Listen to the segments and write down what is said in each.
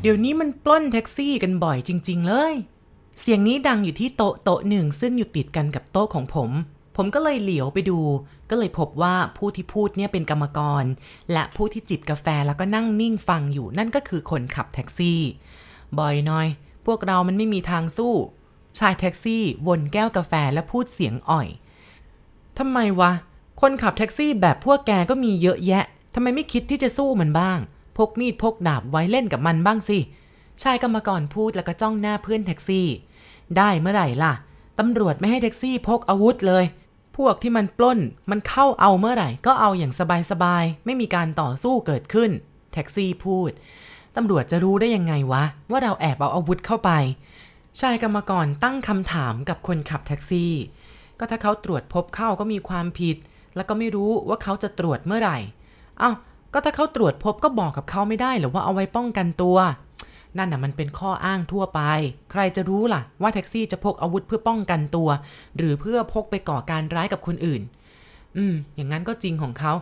เดี๋ยวนี้มันปล้นแท็กซี่กันบ่อยจริง ๆ เลย เสียงนี้ดังอยู่ที่โต๊ะโต๊ะหนึ่งซึ่งอยู่ติดกันกับโต๊ะของผม ผมก็เลยเหลียวไปดู ก็เลยพบว่าผู้ที่พูดเนี่ยเป็นกรรมกร และผู้ที่จิบกาแฟแล้วก็นั่งนิ่งฟังอยู่นั่นก็คือคนขับแท็กซี่ บ่อยน้อย พวกเรามันไม่มีทางสู้ ชายแท็กซี่วนแก้วกาแฟและพูดเสียงอ่อยทำไมวะ คนขับแท็กซี่แบบพวกแกก็มีเยอะแยะทำไมไม่คิดที่จะสู้มันบ้างพกมีดพกดาบไว้เล่นกับมันบ้างสิ ชายกรรมกรพูดแล้วก็จ้องหน้าเพื่อนแท็กซี่ ได้เมื่อไหร่ล่ะ ตำรวจไม่ให้แท็กซี่พกอาวุธเลย พวกที่มันปล้นมันเข้าเอาเมื่อไหร่ ก็เอาอย่างสบาย ๆ ไม่มีการต่อสู้เกิดขึ้น แท็กซี่พูด ตำรวจจะรู้ได้ยังไงวะ ว่าเราแอบเอาอาวุธเข้าไป ชายกรรมกรตั้งคำถามกับคนขับแท็กซี่ ก็ถ้าเขาตรวจพบเข้าก็มีความผิด แล้วก็ไม่รู้ว่าเขาจะตรวจเมื่อไหร่ เอา้าก็ถ้าเขาตรวจพบก็บอกกับเขาไม่ได้หรือว่าเอาไว้ป้องกันตัว นั่นน่ะมันเป็นข้ออ้างทั่วไป ใครจะรู้ล่ะ ว่าแท็กซี่จะพกอาวุธเพื่อป้องกันตัว หรือเพื่อพกไปก่อการร้ายกับคนอื่น อืม อย่างนั้นก็จริงของเขา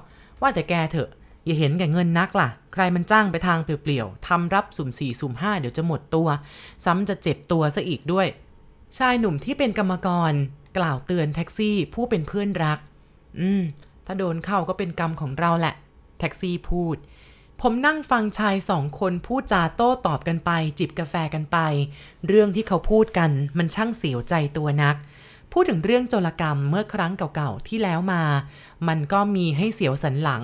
ว่าแต่แกเถอะ อย่าเห็นแก่เงินนักล่ะ ใครมันจ้างไปทางเปลี่ยวๆทำรับสุ่มสี่สุ่มห้าเดี๋ยวจะหมดตัวซ้ำจะเจ็บตัวซะอีกด้วย ชายหนุ่มที่เป็นกรรมกรกล่าวเตือนแท็กซี่ผู้เป็นเพื่อนรัก อืมถ้าโดนเข้าก็เป็นกรรมของเราแหละแท็กซี่พูด ผมนั่งฟังชายสองคนพูดจาโต้ตอบกันไป จิบกาแฟกันไป เรื่องที่เขาพูดกันมันช่างเสียวใจตัวนัก พูดถึงเรื่องโจรกรรมเมื่อครั้งเก่าๆที่แล้วมา มันก็มีให้เสียวสันหลัง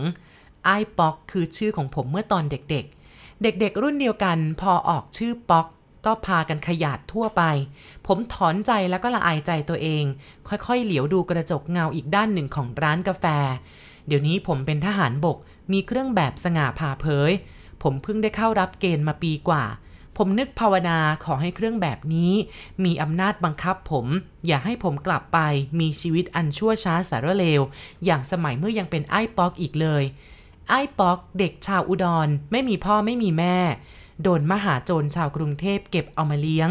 ไอ้ป๊อกคือชื่อของผมเมื่อตอนเด็ก ๆ เด็กๆ รุ่นเดียวกันพอออกชื่อป๊อก ก็พากันขยาดทั่วไป ผมถอนใจแล้วก็ละอายใจตัวเอง ค่อยๆเหลียวดูกระจกเงาอีกด้านหนึ่งของร้านกาแฟ เดี๋ยวนี้ผมเป็นทหารบกมีเครื่องแบบสง่าผ่าเผย ผมเพิ่งได้เข้ารับเกณฑ์มาปีกว่า ผมนึกภาวนาขอให้เครื่องแบบนี้มีอำนาจบังคับผม อย่าให้ผมกลับไปมีชีวิตอันชั่วช้าสารเลวอย่างสมัยเมื่อยังเป็นไอ้ป๊อกอีกเลย ไอ้ป๊อกเด็กชาวอุดรไม่มีพ่อไม่มีแม่ โดนมหาโจรชาวกรุงเทพเก็บเอามาเลี้ยง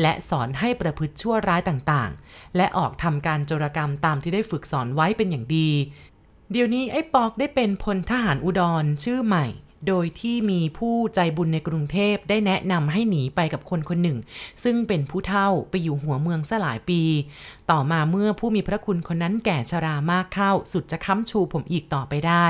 และสอนให้ประพฤติชั่วร้ายต่าง ๆ และออกทำการโจรกรรมตามที่ได้ฝึกสอนไว้เป็นอย่างดีเดี๋ยวนี้ไอ้ปอกได้เป็นพลทหารอุดรชื่อใหม่ โดยที่มีผู้ใจบุญในกรุงเทพได้แนะนำให้หนีไปกับคนคนหนึ่ง ซึ่งเป็นผู้เฒ่าไปอยู่หัวเมืองสลายปี ต่อมาเมื่อผู้มีพระคุณคนนั้นแก่ชรามากเข้า สุดจะค้ำชูผมอีกต่อไปได้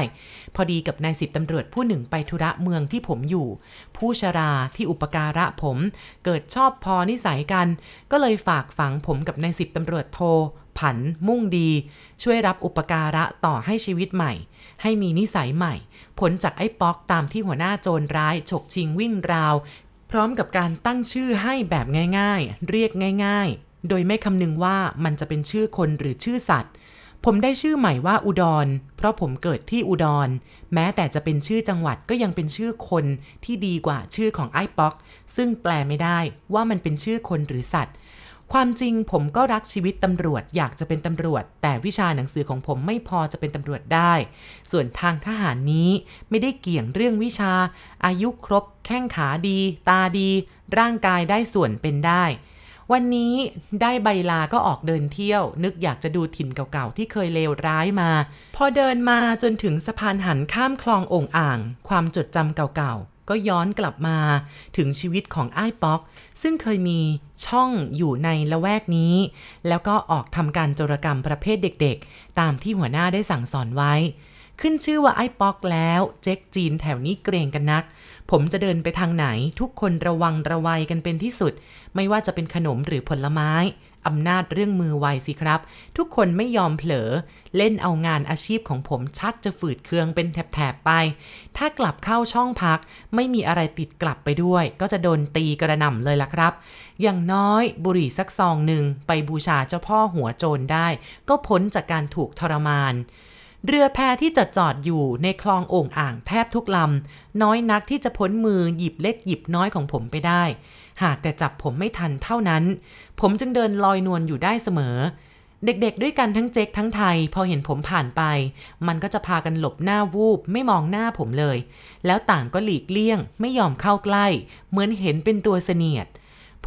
พอดีกับนายสิบตำรวจผู้หนึ่งไปธุระเมืองที่ผมอยู่ ผู้ชราที่อุปการะผม เกิดชอบพอนิสัยกัน ก็เลยฝากฝังผมกับนายสิบตำรวจโทผันมุ่งดี ช่วยรับอุปการะต่อให้ชีวิตใหม่ ให้มีนิสัยใหม่ ผลจากไอ้ป๊อกตามที่หัวหน้าโจรร้าย ฉกชิงวิ่งราว พร้อมกับการตั้งชื่อให้แบบง่ายๆ เรียกง่ายๆ โดยไม่คำนึงว่ามันจะเป็นชื่อคนหรือชื่อสัตว์ ผมได้ชื่อใหม่ว่าอุดร เพราะผมเกิดที่อุดร แม้แต่จะเป็นชื่อจังหวัดก็ยังเป็นชื่อคนที่ดีกว่าชื่อของไอ้ป๊อกซึ่งแปลไม่ได้ว่ามันเป็นชื่อคนหรือสัตว์ความจริงผมก็รักชีวิตตำรวจอยากจะเป็นตำรวจ แต่วิชาหนังสือของผมไม่พอจะเป็นตำรวจได้ ส่วนทางทหารนี้ไม่ได้เกี่ยงเรื่องวิชาอายุครบ แข้งขาดีตาดีร่างกายได้ส่วนเป็นได้ วันนี้ได้ใบลาก็ออกเดินเที่ยวนึกอยากจะดูถิ่นเก่าๆที่เคยเลวร้ายมา พอเดินมาจนถึงสะพานหันข้ามคลององอ่าง ความจดจำเก่าๆก็ย้อนกลับมาถึงชีวิตของไอ้ป๊อก ซึ่งเคยมีช่องอยู่ในละแวกนี้ แล้วก็ออกทำการโจรกรรมประเภทเด็กๆ ตามที่หัวหน้าได้สั่งสอนไว้ ขึ้นชื่อว่าไอ้ป๊อกแล้ว เจ๊กจีนแถวนี้เกรงกันนัก ผมจะเดินไปทางไหน ทุกคนระวังระวัยกันเป็นที่สุด ไม่ว่าจะเป็นขนมหรือผลไม้อำนาจเรื่องมือไวสิครับ ทุกคนไม่ยอมเผลอ เล่นเอางานอาชีพของผมชักจะฝืดเคืองเป็นแถบๆไป ถ้ากลับเข้าช่องพัก ไม่มีอะไรติดกลับไปด้วย ก็จะโดนตีกระหน่ำเลยล่ะครับ อย่างน้อยบุหรี่สักซองหนึ่งไปบูชาเจ้าพ่อหัวโจรได้ ก็พ้นจากการถูกทรมาน เรือแพที่จอดจอดอยู่ในคลองโอ่งอ่างแทบทุกลำ น้อยนักที่จะพ้นมือหยิบเล็กหยิบน้อยของผมไปได้หากแต่จับผมไม่ทันเท่านั้น ผมจึงเดินลอยนวลอยู่ได้เสมอ เด็กๆด้วยกันทั้งเจ๊กทั้งไทย พอเห็นผมผ่านไป มันก็จะพากันหลบหน้าวูบไม่มองหน้าผมเลย แล้วต่างก็หลีกเลี่ยง ไม่ยอมเข้าใกล้ เหมือนเห็นเป็นตัวเสนียด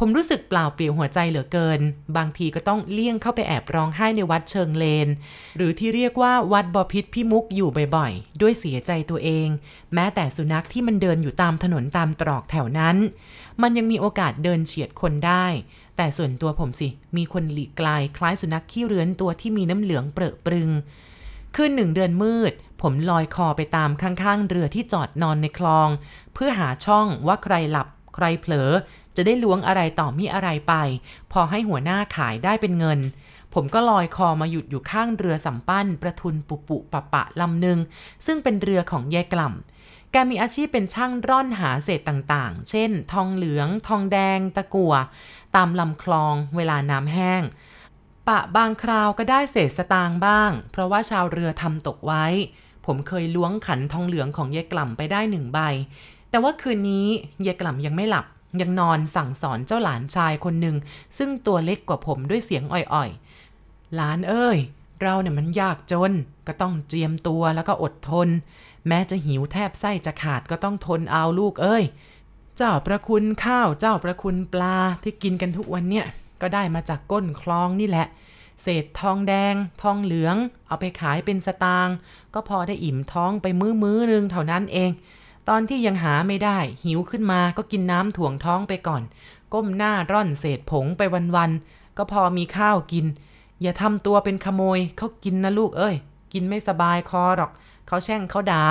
ผมรู้สึกเปล่าเปลี่ยวหัวใจเหลือเกิน บางทีก็ต้องเลี่ยงเข้าไปแอบร้องไห้ในวัดเชิงเลน หรือที่เรียกว่าวัดบอพิษพี่มุกอยู่บ่อยๆ ด้วยเสียใจตัวเอง แม้แต่สุนัขที่มันเดินอยู่ตามถนนตามตรอกแถวนั้น มันยังมีโอกาสเดินเฉียดคนได้ แต่ส่วนตัวผมสิ มีคนหลีกไกลคล้ายสุนัขขี้เรือนตัวที่มีน้ำเหลืองเปรอะปรึงคืนหนึ่งเดือนมืด ผมลอยคอไปตามข้าง ๆ เรือที่จอดนอนในคลอง เพื่อหาช่องว่าใครหลับใครเผลอจะได้ล้วงอะไรต่อมีอะไรไป พอให้หัวหน้าขายได้เป็นเงิน ผมก็ลอยคอมาหยุดอยู่ข้างเรือสำปั้นประทุนปุปุปะปะลำหนึ่งซึ่งเป็นเรือของยายกล่ำแกมีอาชีพเป็นช่างร่อนหาเศษต่างๆ เช่นทองเหลือง ทองแดง ตะกัวตามลำคลอง เวลาน้ำแห้ง ปะบางคราวก็ได้เศษสตางค์บ้าง เพราะว่าชาวเรือทำตกไว้ ผมเคยล้วงขันทองเหลืองของยายกล่ำไปได้หนึ่งใบ แต่ว่าคืนนี้ยายกล่ำยังไม่หลับยังนอนสั่งสอนเจ้าหลานชายคนหนึ่ง ซึ่งตัวเล็กกว่าผมด้วยเสียงอ่อยๆ หลานเอ้ยเราเนี่ยมันยากจน ก็ต้องเจียมตัวแล้วก็อดทน แม้จะหิวแทบไส้จะขาดก็ต้องทนเอาลูกเอ้ย เจ้าประคุณข้าวเจ้าประคุณปลาที่กินกันทุกวันเนี่ยก็ได้มาจากก้นคลองนี่แหละ เศษทองแดงทองเหลือง เอาไปขายเป็นสตางค์ก็พอได้อิ่มท้องไปมื้อมื้อนึงเท่านั้นเองตอนที่ยังหาไม่ได้ หิวขึ้นมาก็กินน้ำถ่วงท้องไปก่อน ก้มหน้าร่อนเศษผงไปวัน ๆ ก็พอมีข้าวกิน อย่าทำตัวเป็นขโมยเขากินนะลูกเอ้ย กินไม่สบายคอหรอก เขาแช่งเขาดา่า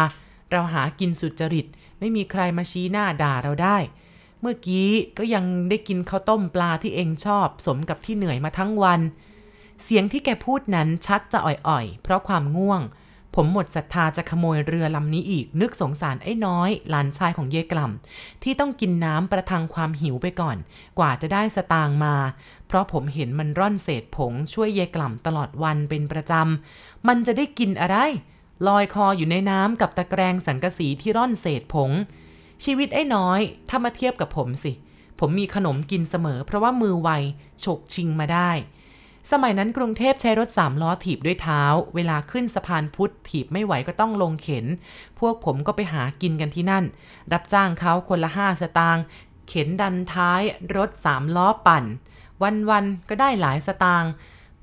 เราหากินสุจริต ไม่มีใครมาชี้หน้าด่าเราได้ เมื่อกี้ก็ยังได้กินข้าวต้มปลาที่เองชอบ สมกับที่เหนื่อยมาทั้งวัน เสียงที่แกพูดนั้นชัดจะอ่อยๆ เพราะความง่วงผมหมดศรัทธาจะขโมยเรือลำนี้อีก นึกสงสารไอ้น้อยหลานชายของเยกล่ำที่ต้องกินน้ำประทังความหิวไปก่อน กว่าจะได้สตางมา เพราะผมเห็นมันร่อนเศษผง ช่วยเยกล่ำตลอดวันเป็นประจำ มันจะได้กินอะไร ลอยคออยู่ในน้ำกับตะแกรงสังกะสีที่ร่อนเศษผง ชีวิตไอ้น้อย ถ้ามาเทียบกับผมสิ ผมมีขนมกินเสมอ เพราะว่ามือไวฉกชิงมาได้สมัยนั้นกรุงเทพใช้รถสามล้อถีบด้วยเท้า เวลาขึ้นสะพานพุทธถีบไม่ไหวก็ต้องลงเข็น พวกผมก็ไปหากินกันที่นั่น รับจ้างเขาคนละห้าสตางค์ เข็นดันท้ายรถสามล้อ ปั่น วันๆก็ได้หลายสตางค์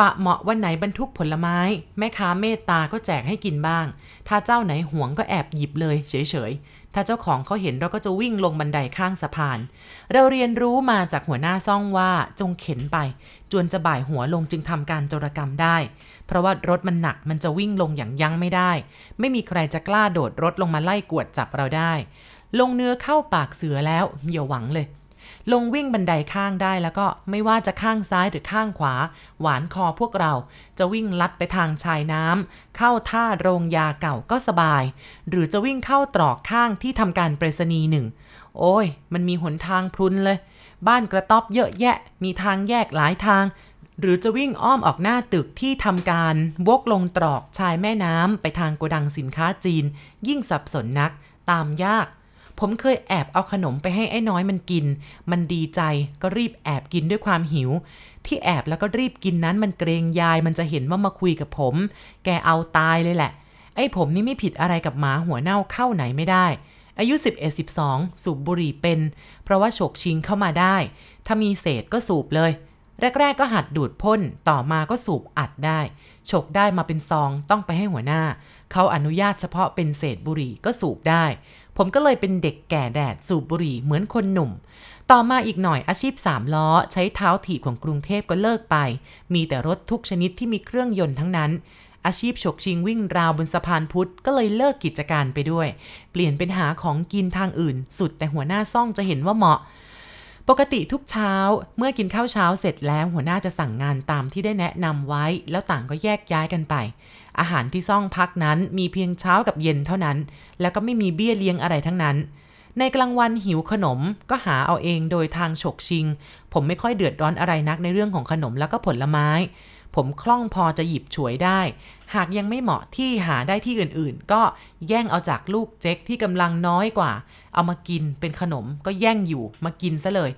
ปะเหมาะวันไหนบรรทุกผลไม้ แม่ ค้าเมตตาก็แจกให้กินบ้าง ถ้าเจ้าไหนห่วงก็แอบหยิบเลยเฉยๆถ้าเจ้าของเขาเห็นเราก็จะวิ่งลงบันไดข้างสะพาน เราเรียนรู้มาจากหัวหน้าซ่องว่าจงเข็นไป จวนจะบ่ายหัวลงจึงทำการโจรกรรมได้ เพราะว่ารถมันหนักมันจะวิ่งลงอย่างยั้งไม่ได้ ไม่มีใครจะกล้าโดดรถลงมาไล่กวดจับเราได้ ลงเนื้อเข้าปากเสือแล้วอย่าหวังเลยลงวิ่งบันไดข้างได้แล้วก็ไม่ว่าจะข้างซ้ายหรือข้างขวา หวานคอพวกเรา จะวิ่งลัดไปทางชายน้ำเข้าท่าโรงยาเก่าก็สบาย หรือจะวิ่งเข้าตรอกข้างที่ทำการเปรษณีหนึ่งโอ้ยมันมีหนทางพรุนเลย บ้านกระต๊อบเยอะแยะ มีทางแยกหลายทาง หรือจะวิ่งอ้อมออกหน้าตึกที่ทำการวกลงตรอกชายแม่น้ำไปทางโกดังสินค้าจีน ยิ่งสับสนนักตามยากผมเคยแอบเอาขนมไปให้ไอ้น้อยมันกิน มันดีใจ ก็รีบแอบกินด้วยความหิว ที่แอบแล้วก็รีบกินนั้น มันเกรงยาย มันจะเห็นว่ามาคุยกับผม แกเอาตายเลยแหละ ไอ้ผมนี่ไม่ผิดอะไรกับหมาหัวเน่าเข้าไหนไม่ได้ อายุ11-12สูบบุหรี่เป็น เพราะว่าฉกชิงเข้ามาได้ ถ้ามีเศษก็สูบเลย แรกๆก็หัดดูดพ่น ต่อมาก็สูบอัดได้ ฉกได้มาเป็นซองต้องไปให้หัวหน้า เขาอนุญาตเฉพาะเป็นเศษบุหรี่ก็สูบได้ผมก็เลยเป็นเด็กแก่แดดสูบบุหรี่เหมือนคนหนุ่ม ต่อมาอีกหน่อยอาชีพสามล้อใช้เท้าถีบของกรุงเทพก็เลิกไป มีแต่รถทุกชนิดที่มีเครื่องยนต์ทั้งนั้น อาชีพฉกชิงวิ่งราวบนสะพานพุทธ ก็เลยเลิกกิจการไปด้วย เปลี่ยนเป็นหาของกินทางอื่น สุดแต่หัวหน้าซ่องจะเห็นว่าเหมาะปกติทุกเช้า เมื่อกินข้าวเช้าเสร็จแล้วหัวหน้าจะสั่งงานตามที่ได้แนะนำไว้ แล้วต่างก็แยกย้ายกันไป อาหารที่ซ่องพักนั้นมีเพียงเช้ากับเย็นเท่านั้น แล้วก็ไม่มีเบี้ยเลี้ยงอะไรทั้งนั้น ในกลางวันหิวขนมก็หาเอาเองโดยทางฉกชิง ผมไม่ค่อยเดือดร้อนอะไรนักในเรื่องของขนมแล้วก็ผลไม้ผมคล่องพอจะหยิบฉวยได้ หากยังไม่เหมาะที่หาได้ที่อื่นๆ ก็แย่งเอาจากลูกเจ๊กที่กำลังน้อยกว่าเอามากินเป็นขนมก็แย่งอยู่มากินซะเลย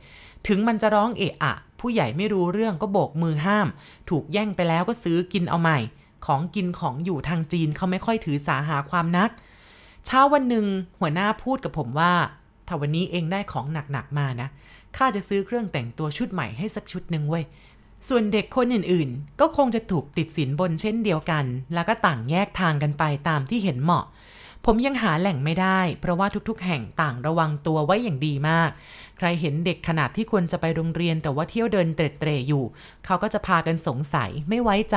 ถึงมันจะร้องเอะอะ ผู้ใหญ่ไม่รู้เรื่องก็โบกมือห้าม ถูกแย่งไปแล้วก็ซื้อกินเอาใหม่ ของกินของอยู่ทางจีนเขาไม่ค่อยถือสาหาความนักเช้าวันหนึ่งหัวหน้าพูดกับผมว่า ถ้าวันนี้เองได้ของหนักๆมานะข้าจะซื้อเครื่องแต่งตัวชุดใหม่ให้สักชุดหนึ่งเว้ยส่วนเด็กคนอื่นๆ ก็คงจะถูกติดสินบนเช่นเดียวกัน แล้วก็ต่างแยกทางกันไปตามที่เห็นเหมาะ ผมยังหาแหล่งไม่ได้ เพราะว่าทุกๆแห่งต่างระวังตัวไว้อย่างดีมาก ใครเห็นเด็กขนาดที่ควรจะไปโรงเรียนแต่ว่าเที่ยวเดินเตร่ๆอยู่ เขาก็จะพากันสงสัยไม่ไว้ใจ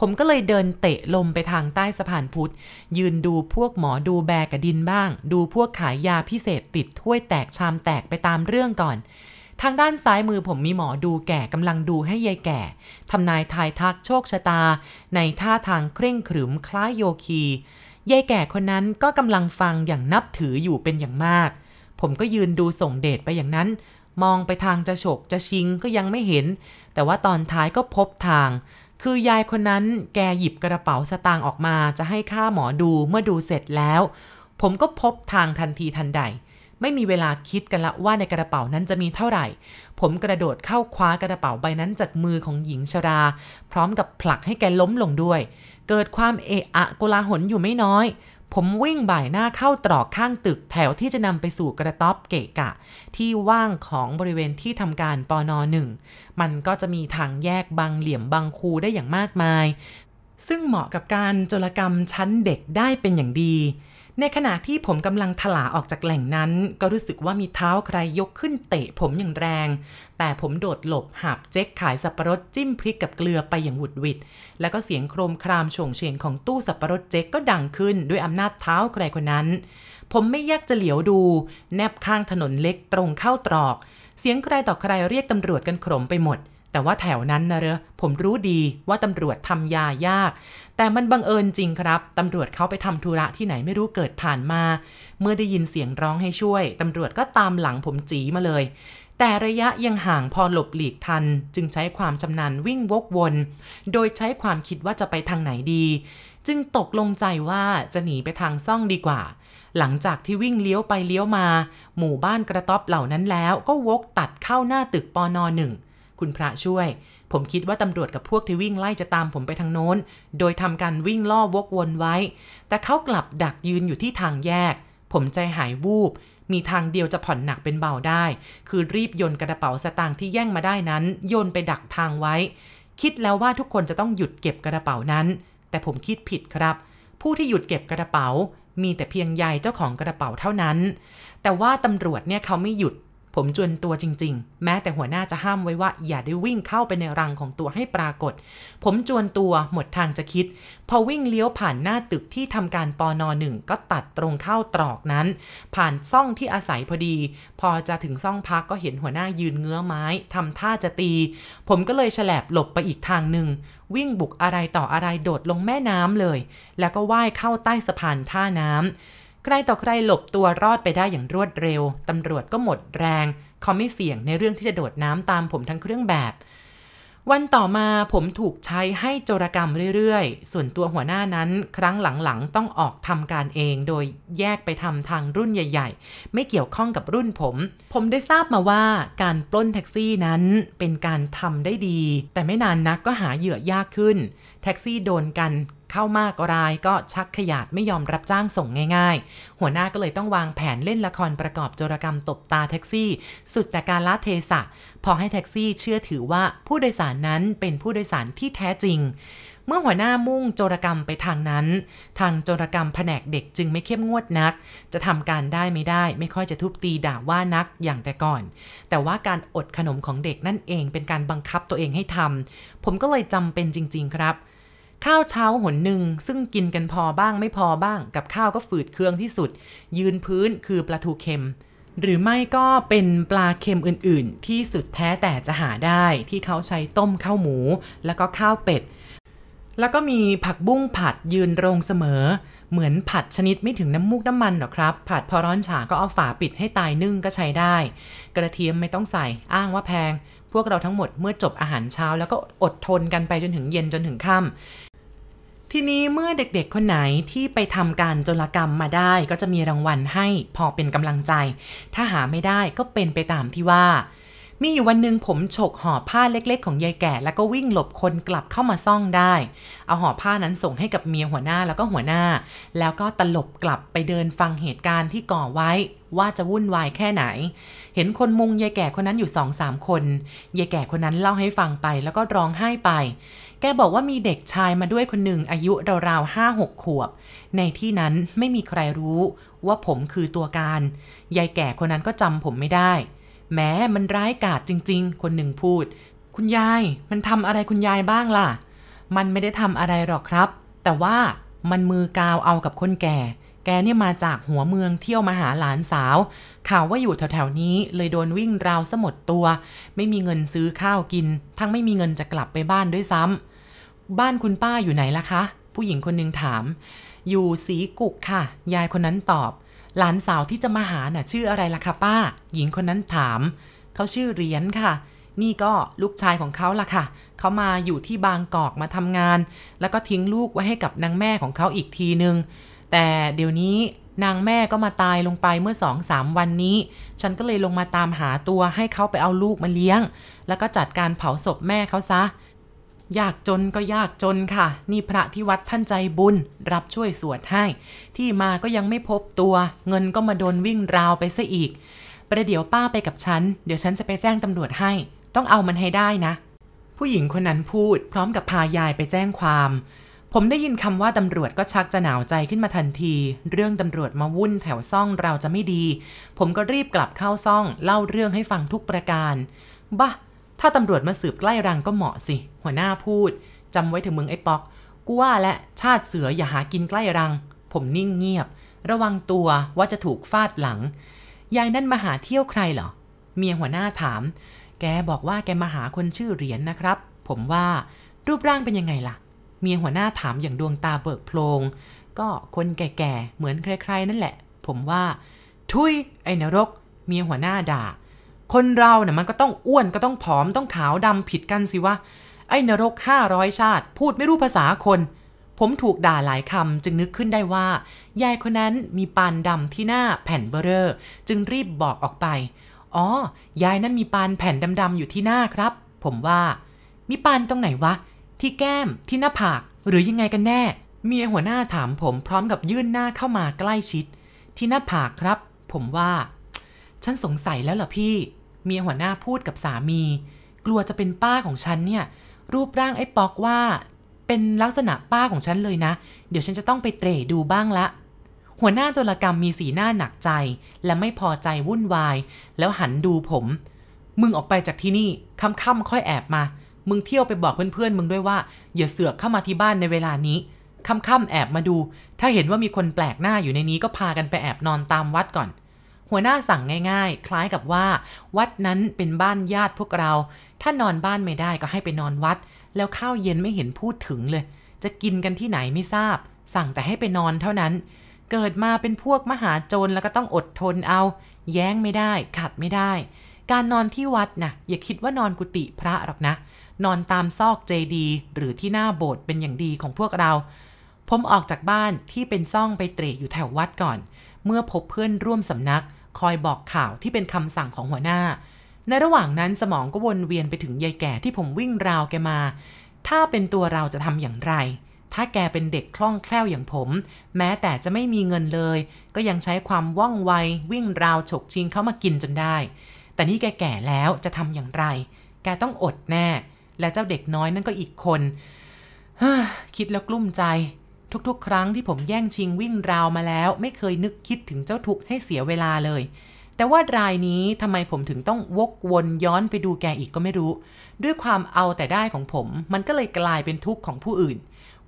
ผมก็เลยเดินเตะลมไปทางใต้สะพานพุทธ ยืนดูพวกหมอดูแบกระดินบ้าง ดูพวกขายยาพิเศษติดถ้วยแตกชามแตกไปตามเรื่องก่อนทางด้านซ้ายมือผมมีหมอดูแก่กำลังดูให้ยายแก่ทำนายทายทักโชคชะตาในท่าทางเคร่งขรึมคล้ายโยคียายแก่คนนั้นก็กำลังฟังอย่างนับถืออยู่เป็นอย่างมาก ผมก็ยืนดูส่งเดชไปอย่างนั้น มองไปทางจะฉกจะชิงก็ยังไม่เห็น แต่ว่าตอนท้ายก็พบทาง คือยายคนนั้นแกหยิบกระเป๋าสตางค์ออกมาจะให้ค่าหมอดูเมื่อดูเสร็จแล้ว ผมก็พบทางทันทีทันใดไม่มีเวลาคิดกันละว่าในกระเป๋านั้นจะมีเท่าไหร่ ผมกระโดดเข้าคว้ากระเป๋าใบนั้น จากมือของหญิงชรา พร้อมกับผลักให้แกล้มลงด้วย เกิดความเอะอะโกลาหลอยู่ไม่น้อย ผมวิ่งบ่ายหน้าเข้าตรอกข้างตึกแถวที่จะนำไปสู่กระต๊อบเกะกะ ที่ว่างของบริเวณที่ทำการปอนอหนึ่ง มันก็จะมีทางแยกบางเหลี่ยมบางคูได้อย่างมากมาย ซึ่งเหมาะกับการจรกรรมชั้นเด็กได้เป็นอย่างดีในขณะที่ผมกำลังถลาออกจากแหล่งนั้น ก็รู้สึกว่ามีเท้าใครยกขึ้นเตะ ผมอย่างแรง แต่ผมโดดหลบหาบเจ๊กขายสับปะรดจิ้มพริกกับเกลือไปอย่างหวุดหวิดแล้วก็เสียงโครมครามโฉงเฉียงของตู้สับปะรดเจ๊กก็ดังขึ้น ด้วยอำนาจเท้าใครคนนั้น ผมไม่ยากจะเหลียวดู แนบข้างถนนเล็กตรงเข้าตรอก เสียงใครต่อใครเรียกตำรวจกันขมไปหมดแต่ว่าแถวนั้นนะเรอผมรู้ดีว่าตำรวจทำยายาก แต่มันบังเอิญจริงครับตำรวจเขาไปทำธุระที่ไหนไม่รู้เกิดผ่านมา เมื่อได้ยินเสียงร้องให้ช่วยตำรวจก็ตามหลังผมจีมาเลย แต่ระยะยังห่างพอหลบหลีกทัน จึงใช้ความชำนาญวิ่งวกวน โดยใช้ความคิดว่าจะไปทางไหนดี จึงตกลงใจว่าจะหนีไปทางซ่องดีกว่า หลังจากที่วิ่งเลี้ยวไปเลี้ยวมา หมู่บ้านกระต๊อบเหล่านั้นแล้วก็วกตัดเข้าหน้าตึกปอนอหนึ่งคุณพระช่วย ผมคิดว่าตำรวจกับพวกที่วิ่งไล่จะตามผมไปทาง โน้น โดยทำการวิ่งล่อ วกวนไว้ แต่เขากลับดักยืนอยู่ที่ทางแยก ผมใจหายวูบ มีทางเดียวจะผ่อนหนักเป็นเบาได้ คือรีบโยนกระเป๋าสตางค์ที่แย่งมาได้นั้น โยนไปดักทางไว้ คิดแล้วว่าทุกคนจะต้องหยุดเก็บกระเป๋านั้น แต่ผมคิดผิดครับ ผู้ที่หยุดเก็บกระเป๋า มีแต่เพียงยายเจ้าของกระเป๋าเท่านั้น แต่ว่าตำรวจเนี่ยเขาไม่หยุดผมจวนตัวจริงๆ แม้แต่หัวหน้าจะห้ามไว้ว่าอย่าได้วิ่งเข้าไปในรังของตัวให้ปรากฏ ผมจวนตัวหมดทางจะคิด พอวิ่งเลี้ยวผ่านหน้าตึกที่ทำการปอนอหนึ่งก็ตัดตรงเข้าตรอกนั้น ผ่านซ่องที่อาศัยพอดี พอจะถึงซ่องพักก็เห็นหัวหน้ายืนเงื้อไม้ทำท่าจะตี ผมก็เลยฉลบหลบไปอีกทางหนึ่งวิ่งบุกอะไรต่ออะไรโดดลงแม่น้ำเลย แล้วก็ว่ายเข้าใต้สะพานท่าน้ำใครต่อใครหลบตัวรอดไปได้อย่างรวดเร็วตำรวจก็หมดแรงเขาไม่เสี่ยงในเรื่องที่จะโดดน้ำตามผมทั้งเครื่องแบบ วันต่อมาผมถูกใช้ให้โจรกรรมเรื่อยๆ ส่วนตัวหัวหน้านั้น ครั้งหลังๆต้องออกทำการเอง โดยแยกไปทำทางรุ่นใหญ่ๆ ไม่เกี่ยวข้องกับรุ่นผม ผมได้ทราบมาว่าการปล้นแท็กซี่นั้นเป็นการทำได้ดี แต่ไม่นานนักก็หาเหยื่อยากขึ้น แท็กซี่โดนกันเข้ามากก็ร้ายก็ชักขยาดไม่ยอมรับจ้างส่งง่าย ๆ หัวหน้าก็เลยต้องวางแผนเล่นละครประกอบโจรกรรมตบตาแท็กซี่สุดแต่การละเทศะพอให้แท็กซี่เชื่อถือว่าผู้โดยสารนั้นเป็นผู้โดยสารที่แท้จริง เมื่อหัวหน้ามุ่งโจรกรรมไปทางนั้น ทางโจรกรรมแผนกเด็กจึงไม่เข้มงวดนัก จะทำการได้ไม่ได้ไม่ค่อยจะทุบตีด่าว่านักอย่างแต่ก่อน แต่ว่าการอดขนมของเด็กนั่นเองเป็นการบังคับตัวเองให้ทำผมก็เลยจำเป็นจริง ๆครับข้าวเช้าหนหนึ่งซึ่งกินกันพอบ้างไม่พอบ้างกับข้าวก็ฝืดเคืองที่สุด ยืนพื้นคือปลาทูเค็ม หรือไม่ก็เป็นปลาเค็มอื่นๆ ที่สุดแท้แต่จะหาได้ที่เขาใช้ต้มข้าวหมู แล้วก็ข้าวเป็ดแล้วก็มีผักบุ้งผัดยืนโรงเสมอ เหมือนผัดชนิดไม่ถึงน้ำมูกน้ำมันหรอกครับ ผัดพอร้อนฉาก็เอาฝาปิดให้ตายนึ่งก็ใช้ได้ กระเทียมไม่ต้องใส่อ้างว่าแพง พวกเราทั้งหมดเมื่อจบอาหารเช้าแล้วก็อดทนกันไปจนถึงเย็นจนถึงค่ำทีนี้เมื่อเด็กๆคนไหนที่ไปทำการโจรกรรมมาได้ก็จะมีรางวัลให้พอเป็นกำลังใจ ถ้าหาไม่ได้ก็เป็นไปตามที่ว่า มีอยู่วันหนึ่งผมฉกห่อผ้าเล็กๆ ของยายแก่แล้วก็วิ่งหลบคนกลับเข้ามาซ่องได้ เอาห่อผ้านั้นส่งให้กับเมียหัวหน้าแล้วก็หัวหน้า แล้วก็ตลบกลับไปเดินฟังเหตุการณ์ที่ก่อไว้ ว่าจะวุ่นวายแค่ไหน เห็นคนมุงยายแก่คนนั้นอยู่สองสามคนยายแก่คนนั้นเล่าให้ฟังไปแล้วก็ร้องไห้ไปแกบอกว่ามีเด็กชายมาด้วยคนหนึ่งอายุราวๆห้าหกขวบ ในที่นั้นไม่มีใครรู้ ว่าผมคือตัวการยายแก่คนนั้นก็จำผมไม่ได้ แม้มันร้ายกาจจริงๆ คนหนึ่งพูด คุณยาย มันทำอะไรคุณยายบ้างล่ะ มันไม่ได้ทำอะไรหรอกครับ แต่ว่ามันมือกาวเอากับคนแก่ แกเนี่ยมาจากหัวเมืองเที่ยวมาหาหลานสาว ข่าวว่าอยู่แถวๆนี้ เลยโดนวิ่งราวสมดตัว ไม่มีเงินซื้อข้าวกิน ทั้งไม่มีเงินจะกลับไปบ้านด้วยซ้ำบ้านคุณป้าอยู่ไหนล่ะคะ ผู้หญิงคนหนึ่งถาม อยู่สีกุกค่ะ ยายคนนั้นตอบ หลานสาวที่จะมาหาน่ะชื่ออะไรล่ะคะ ป้า หญิงคนนั้นถาม เขาชื่อเรียนค่ะ นี่ก็ลูกชายของเขาล่ะค่ะเขามาอยู่ที่บางกอกมาทำงาน แล้วก็ทิ้งลูกไว้ให้กับนางแม่ของเขาอีกทีนึงแต่เดี๋ยวนี้นางแม่ก็มาตายลงไปเมื่อสองสามวันนี้ ฉันก็เลยลงมาตามหาตัวให้เขาไปเอาลูกมาเลี้ยง แล้วก็จัดการเผาศพแม่เขาซะยากจนก็ยากจนค่ะ นี่พระที่วัดท่านใจบุญ รับช่วยสวดให้ที่มาก็ยังไม่พบตัว เงินก็มาโดนวิ่งราวไปซะอีก ประเดี๋ยวป้าไปกับฉัน เดี๋ยวฉันจะไปแจ้งตำรวจให้ ต้องเอามันให้ได้นะ ผู้หญิงคนนั้นพูดพร้อมกับพายายไปแจ้งความ ผมได้ยินคำว่าตำรวจก็ชักจะหนาวใจขึ้นมาทันที เรื่องตำรวจมาวุ่นแถวซ่องเราจะไม่ดี ผมก็รีบกลับเข้าซ่องเล่าเรื่องให้ฟังทุกประการบ้าถ้าตำรวจมาสืบใกล้รังก็เหมาะสิ หัวหน้าพูด จำไว้เถอะมึงไอ้ป๊อกกูว่าและชาติเสืออย่าหากินใกล้รัง ผมนิ่งเงียบ ระวังตัวว่าจะถูกฟาดหลัง ยายนั่นมาหาเที่ยวใครเหรอเมียหัวหน้าถาม แกบอกว่าแกมาหาคนชื่อเหรียญนนะครับ ผมว่ารูปร่างเป็นยังไงล่ะเมียหัวหน้าถามอย่างดวงตาเบิกโพลงก็คนแก่ๆเหมือนใครๆ นั่นแหละ ผมว่าทุยไอ้นรกเมียหัวหน้าด่าคนเราเนี่ยมันก็ต้องอ้วนก็ต้องผอมต้องขาวดำผิดกันสิวะไอ้ นรก 500 ชาติ พูดไม่รู้ภาษาคน ผมถูกด่าหลายคำจึงนึกขึ้นได้ว่ายายคนนั้นมีปานดำที่หน้าแผ่นเบอร์เรอจึงรีบบอกออกไปอ๋อยายนั้นมีปานแผ่นดำๆอยู่ที่หน้าครับ ผมว่า มีปานตรงไหนวะที่แก้มที่หน้าผากหรือยังไงกันแน่เมียหัวหน้าถามผมพร้อมกับยื่นหน้าเข้ามาใกล้ชิด ที่หน้าผากครับ ผมว่าฉันสงสัยแล้วล่ะพี่เมียหัวหน้าพูดกับสามี กลัวจะเป็นป้าของฉันเนี่ย รูปร่างไอ้ป๊อกว่า เป็นลักษณะป้าของฉันเลยนะ เดี๋ยวฉันจะต้องไปเตะดูบ้างละ หัวหน้าจรกรรมมีสีหน้าหนักใจ และไม่พอใจวุ่นวาย แล้วหันดูผม มึงออกไปจากที่นี่ค่ำๆค่อยแอบมา มึงเที่ยวไปบอกเพื่อนๆมึงด้วยว่า อย่าเสือกเข้ามาที่บ้านในเวลานี้ค่ำๆแอบมาดู ถ้าเห็นว่ามีคนแปลกหน้าอยู่ในนี้ก็พากันไปแอบนอนตามวัดก่อนหัวหน้าสั่งง่ายๆ คล้ายกับว่าวัดนั้นเป็นบ้านญาติพวกเรา ถ้านอนบ้านไม่ได้ก็ให้ไปนอนวัด แล้วข้าวเย็นไม่เห็นพูดถึงเลย จะกินกันที่ไหนไม่ทราบ สั่งแต่ให้ไปนอนเท่านั้น เกิดมาเป็นพวกมหาโจรแล้วก็ต้องอดทนเอา แย้งไม่ได้ ขัดไม่ได้ การนอนที่วัดนะอย่าคิดว่านอนกุฏิพระหรอกนะ นอนตามซอกเจดีหรือที่หน้าโบสถ์เป็นอย่างดีของพวกเรา ผมออกจากบ้านที่เป็นซ่องไปเตะอยู่แถววัดก่อนเมื่อพบเพื่อนร่วมสำนักคอยบอกข่าวที่เป็นคำสั่งของหัวหน้า ในระหว่างนั้นสมองก็วนเวียนไปถึงยายแก่ที่ผมวิ่งราวแกมา ถ้าเป็นตัวเราจะทำอย่างไร ถ้าแกเป็นเด็กคล่องแคล่วอย่างผม แม้แต่จะไม่มีเงินเลย ก็ยังใช้ความว่องไววิ่งราวฉกชิงเข้ามากินจนได้ แต่นี่แกแก่แล้วจะทำอย่างไร แกต้องอดแน่ และเจ้าเด็กน้อยนั่นก็อีกคนคิดแล้วกลุ้มใจทุก ๆ ครั้ง ที่ผมแย่งชิงวิ่งราวมาแล้ว ไม่เคยนึกคิดถึงเจ้าทุกข์ให้เสียเวลาเลย แต่ว่ารายนี้ทำไมผมถึงต้องวกวนย้อนไปดูแกอีกก็ไม่รู้ ด้วยความเอาแต่ได้ของผม มันก็เลยกลายเป็นทุกข์ของผู้อื่น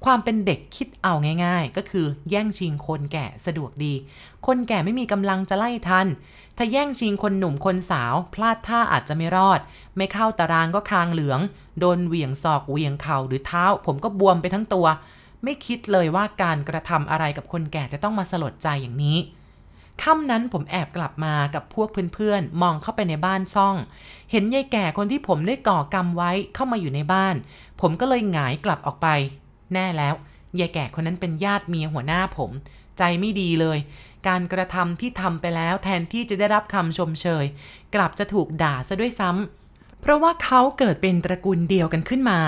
ความเป็นเด็กคิดเอา ง่าย ๆ ก็คือแย่งชิงคนแก่สะดวกดี คนแก่ไม่มีกำลังจะไล่ทันถ้าแย่งชิงคนหนุ่มคนสาว พลาดท่าอาจจะไม่รอด ไม่เข้าตารางก็คางเหลืองโดนเหวี่ยงศอกเหวี่ยงเข่าหรือเท้า ผมก็บวมไปทั้งตัวไม่คิดเลยว่าการกระทำอะไรกับคนแก่จะต้องมาสลดใจอย่างนี้ ค่ำนั้นผมแอบกลับมากับพวกเพื่อนๆมองเข้าไปในบ้านซ่อง เห็นยายแก่คนที่ผมได้ก่อกรรมไว้เข้ามาอยู่ในบ้าน ผมก็เลยหงายกลับออกไป แน่แล้วยายแก่คนนั้นเป็นญาติเมียหัวหน้าผม ใจไม่ดีเลย การกระทำที่ทำไปแล้วแทนที่จะได้รับคำชมเชย กลับจะถูกด่าซะด้วยซ้ำ เพราะว่าเขาเกิดเป็นตระกูลเดียวกันขึ้นมา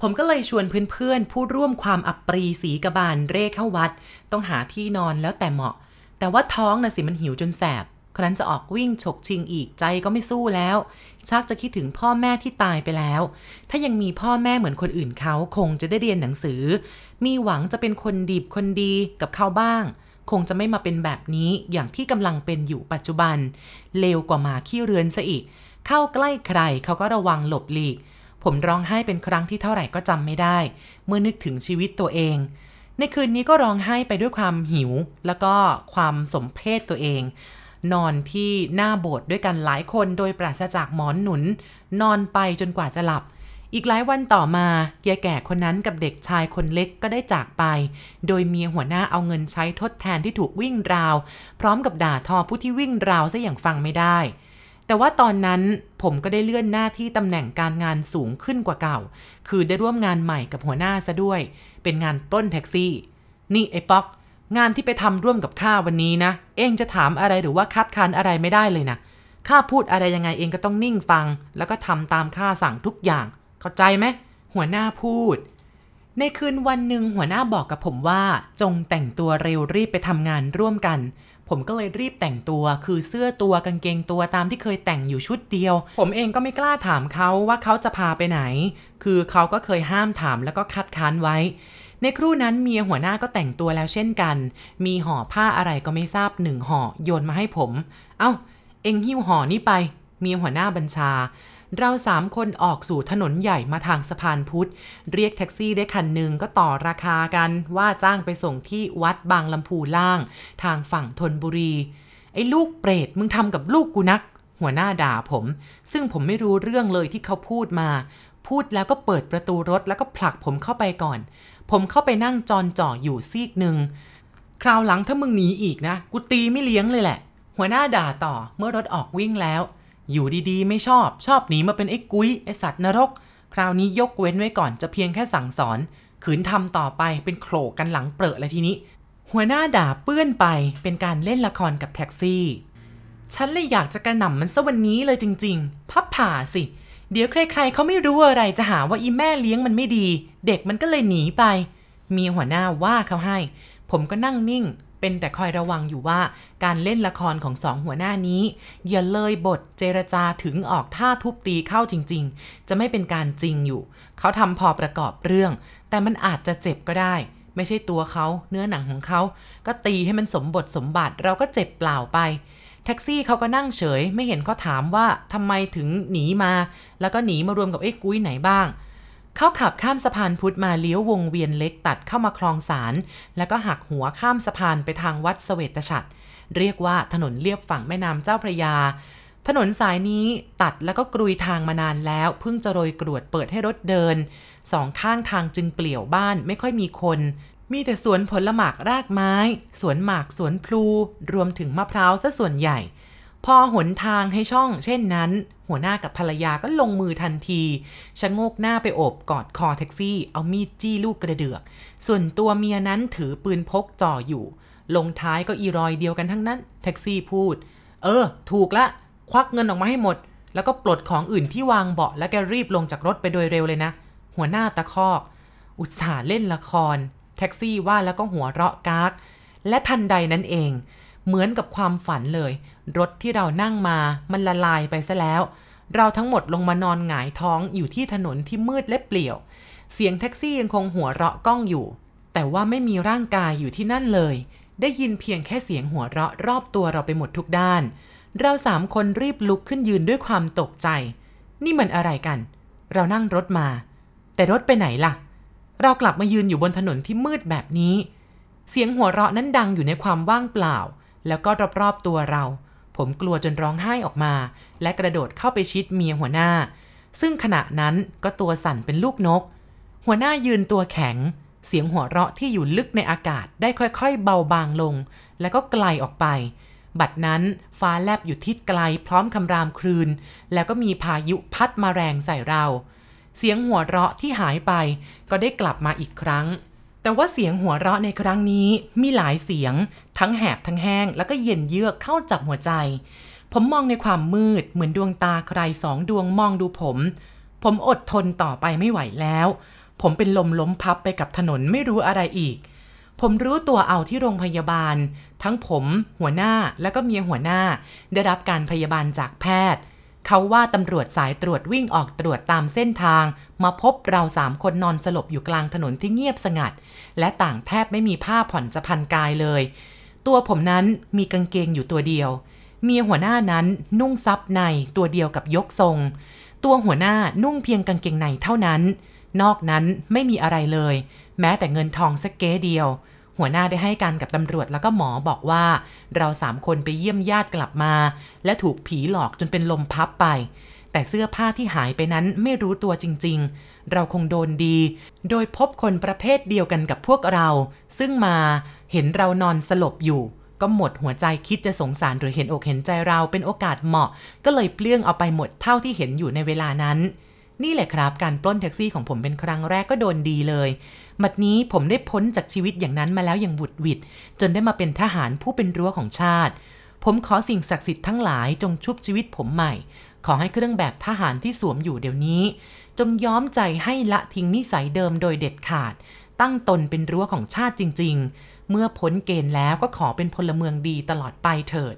ผมก็เลยชวนเพื่อนๆผู้ร่วมความอับปรีสีกบาลเร่เข้าวัด ต้องหาที่นอนแล้วแต่เหมาะ แต่ว่าท้องนะสิมันหิวจนแสบ ครั้นจะออกวิ่งฉกชิงอีกใจก็ไม่สู้แล้วชักจะคิดถึงพ่อแม่ที่ตายไปแล้ว ถ้ายังมีพ่อแม่เหมือนคนอื่นเขาคงจะได้เรียนหนังสือ มีหวังจะเป็นคนดีคนดีกับเขาบ้าง คงจะไม่มาเป็นแบบนี้อย่างที่กำลังเป็นอยู่ปัจจุบันเลวกว่ามาขี้เรือนซะอีก เข้าใกล้ใครเขาก็ระวังหลบหลีกผมร้องไห้เป็นครั้งที่เท่าไหร่ก็จำไม่ได้ เมื่อนึกถึงชีวิตตัวเอง ในคืนนี้ก็ร้องไห้ไปด้วยความหิวแล้วก็ความสมเพศตัวเอง นอนที่หน้าโบสถ์ด้วยกันหลายคนโดยปราศจากหมอนหนุน นอนไปจนกว่าจะหลับ อีกหลายวันต่อมายายแก่คนนั้นกับเด็กชายคนเล็กก็ได้จากไป โดยเมียหัวหน้าเอาเงินใช้ทดแทนที่ถูกวิ่งราว พร้อมกับด่าทอผู้ที่วิ่งราวซะอย่างฟังไม่ได้แต่ว่าตอนนั้นผมก็ได้เลื่อนหน้าที่ตำแหน่งการงานสูงขึ้นกว่าเก่า คือได้ร่วมงานใหม่กับหัวหน้าซะด้วย เป็นงานต้นแท็กซี่ นี่ไอ้ป๊อกงานที่ไปทำร่วมกับข้าวันนี้นะ เองจะถามอะไรหรือว่าคัดค้านอะไรไม่ได้เลยนะ ข้าพูดอะไรยังไงเองก็ต้องนิ่งฟัง แล้วก็ทำตามข้าสั่งทุกอย่าง เข้าใจไหม หัวหน้าพูด ในคืนวันหนึ่งหัวหน้าบอกกับผมว่า จงแต่งตัวเร็วรีบไปทำงานร่วมกันผมก็เลยรีบแต่งตัว คือเสื้อตัวกางเกงตัวตามที่เคยแต่งอยู่ชุดเดียว ผมเองก็ไม่กล้าถามเขาว่าเขาจะพาไปไหน คือเขาก็เคยห้ามถามแล้วก็คัดค้านไว้ ในครู่นั้นเมียหัวหน้าก็แต่งตัวแล้วเช่นกัน มีห่อผ้าอะไรก็ไม่ทราบหนึ่งห่อโยนมาให้ผม เอา้า เอ็งหิ้วห่อนี้ไป เมียหัวหน้าบัญชาเราสามคนออกสู่ ถนนใหญ่มาทางสะพานพุทธ เรียกแท็กซี่ได้ คันหนึ่งก็ต่อราคากัน ว่าจ้างไปส่งที่วัดบางลำพูล่าง ทางฝั่งธนบุรี ไอ้ ลูกเปรตมึงทำกับลูก กู นัก หัวหน้าด่าผม ซึ่งผมไม่รู้เรื่องเลยที่เขาพูดมา พูดแล้วก็เปิดประตูรถแล้วก็ผลักผมเข้าไปก่อน ผมเข้าไปนั่งจอนจ่ออยู่ซีกหนึ่งคราวหลังถ้ามึงหนีอีกนะกูตีไม่เลี้ยงเลยแหละ หัวหน้าด่าต่อเมื่อรถออกวิ่งแล้วอยู่ดีๆไม่ชอบ ชอบหนีมาเป็นไอ้กุ้ย ไอ้สัตว์นรก คราวนี้ยกเว้นไว้ก่อนจะเพียงแค่สั่งสอน ขืนทำต่อไปเป็นโขลกันหลังเปรอะเลยทีนี้ หัวหน้าด่าเปื้อนไป เป็นการเล่นละครกับแท็กซี่ฉันเลยอยากจะกระหน่ำมันซะวันนี้เลยจริงๆ พับผ่าสิ เดี๋ยวใครๆเขาไม่รู้อะไรจะหาว่าอีแม่เลี้ยงมันไม่ดี เด็กมันก็เลยหนีไป มีหัวหน้าว่าเขาให้ ผมก็นั่งนิ่งเป็นแต่คอยระวังอยู่ว่าการเล่นละครของสองหัวหน้านี้ อย่าเลยบทเจรจาถึงออกท่าทุบตีเข้าจริงๆ จะไม่เป็นการจริงอยู่ เขาทำพอประกอบเรื่อง แต่มันอาจจะเจ็บก็ได้ ไม่ใช่ตัวเขาเนื้อหนังของเขาก็ตีให้มันสมบทสมบัติเราก็เจ็บเปล่าไป แท็กซี่เขาก็นั่งเฉย ไม่เห็นเขาถามว่าทำไมถึงหนีมา แล้วก็หนีมารวมกับไอ้กุ้ยไหนบ้างเขาขับข้ามสะพานพุทธมาเลี้ยววงเวียนเล็กตัดเข้ามาคลองสารแล้วก็หักหัวข้ามสะพานไปทางวัดสเสวตฉัตรเรียกว่าถนนเลียบฝั่งแม่น้ำเจ้าพระยา ถนนสายนี้ตัดแล้วก็กรุยทางมานานแล้วเพิ่งจะโรยกรวดเปิดให้รถเดินสองข้างทางจึงเปลี่ยวบ้านไม่ค่อยมีคน มีแต่สวนผลหมากรากไม้สวนหมากสวนพลู รวมถึงมะพร้าวซะส่วนใหญ่ พอหนทางให้ช่อง เช่นนั้นหัวหน้ากับภรรยาก็ลงมือทันทีชะโงกหน้าไปโอบกอดคอแท็กซี่ เอามีดจี้ลูกกระเดือก ส่วนตัวเมียนั้นถือปืนพกจ่ออยู่ ลงท้ายก็อีรอยเดียวกันทั้งนั้น แท็กซี่พูด เออ ถูกละ ควักเงินออกมาให้หมด แล้วก็ปลดของอื่นที่วางเบาะแล้วแกรีบลงจากรถไปโดยเร็วเลยนะ หัวหน้าตะคอก อุตส่าห์เล่นละคร แท็กซี่ว่าแล้วก็หัวเราะกาก และทันใดนั้นเองเหมือนกับความฝันเลย รถที่เรานั่งมา มันละลายไปซะแล้ว เราทั้งหมดลงมานอนหงายท้องอยู่ที่ถนนที่มืดและเปลี่ยว เสียงแท็กซี่ยังคงหัวเราะก้องอยู่ แต่ว่าไม่มีร่างกายอยู่ที่นั่นเลย ได้ยินเพียงแค่เสียงหัวเราะ รอบตัวเราไปหมดทุกด้าน เราสามคนรีบลุกขึ้นยืนด้วยความตกใจ นี่มันอะไรกัน เรานั่งรถมา แต่รถไปไหนล่ะ เรากลับมายืนอยู่บนถนนที่มืดแบบนี้ เสียงหัวเราะนั้นดังอยู่ในความว่างเปล่าแล้วก็รอบๆตัวเรา ผมกลัวจนร้องไห้ออกมา และกระโดดเข้าไปชิดเมียหัวหน้า ซึ่งขณะนั้นก็ตัวสั่นเป็นลูกนก หัวหน้ายืนตัวแข็ง เสียงหัวเราะที่อยู่ลึกในอากาศ ได้ค่อยๆ เบาบางลง แล้วก็ไกลออกไป บัดนั้นฟ้าแลบอยู่ทิศไกล พร้อมคำรามครืน แล้วก็มีพายุพัดมาแรงใส่เรา เสียงหัวเราะที่หายไป ก็ได้กลับมาอีกครั้งแต่ว่าเสียงหัวเราะในครั้งนี้มีหลายเสียง ทั้งแหบทั้งแห้งแล้วก็เย็นเยือกเข้าจับหัวใจ ผมมองในความมืดเหมือนดวงตาใครสองดวงมองดูผม ผมอดทนต่อไปไม่ไหวแล้ว ผมเป็นลมล้มพับไปกับถนนไม่รู้อะไรอีก ผมรู้ตัวเอาที่โรงพยาบาล ทั้งผมหัวหน้าแล้วก็เมียหัวหน้า ได้รับการพยาบาลจากแพทย์เขาว่าตำรวจสายตรวจวิ่งออกตรวจตามเส้นทางมาพบเราสามคนนอนสลบอยู่กลางถนนที่เงียบสงัด และต่างแทบไม่มีผ้าผ่อนจะพันกายเลย ตัวผมนั้นมีกางเกงอยู่ตัวเดียวเมียหัวหน้านั้นนุ่งซับในตัวเดียวกับยกทรง ตัวหัวหน้านุ่งเพียงกางเกงในเท่านั้น นอกนั้นไม่มีอะไรเลย แม้แต่เงินทองสักเก้เดียวหัวหน้าได้ให้การกับตำรวจแล้วก็หมอบอกว่า เราสามคนไปเยี่ยมญาติกลับมา และถูกผีหลอกจนเป็นลมพับไป แต่เสื้อผ้าที่หายไปนั้นไม่รู้ตัวจริงๆ เราคงโดนดี โดยพบคนประเภทเดียวกันกับพวกเรา ซึ่งมาเห็นเรานอนสลบอยู่ ก็หมดหัวใจคิดจะสงสารหรือเห็นอกเห็นใจเราเป็นโอกาสเหมาะ ก็เลยเปลื้องเอาไปหมดเท่าที่เห็นอยู่ในเวลานั้น นี่แหละครับ การปล้นแท็กซี่ของผมเป็นครั้งแรกก็โดนดีเลยบัดนี้ผมได้พ้นจากชีวิตอย่างนั้นมาแล้วอย่างบุดวิดจนได้มาเป็นทหารผู้เป็นรั้วของชาติ ผมขอสิ่งศักดิ์สิทธิ์ทั้งหลายจงชุบชีวิตผมใหม่ ขอให้เครื่องแบบทหารที่สวมอยู่เดี๋ยวนี้ จงย้อมใจให้ละทิ้งนิสัยเดิมโดยเด็ดขาด ตั้งตนเป็นรั้วของชาติจริง ๆ เมื่อพ้นเกณฑ์แล้วก็ขอเป็นพลเมืองดีตลอดไปเถิด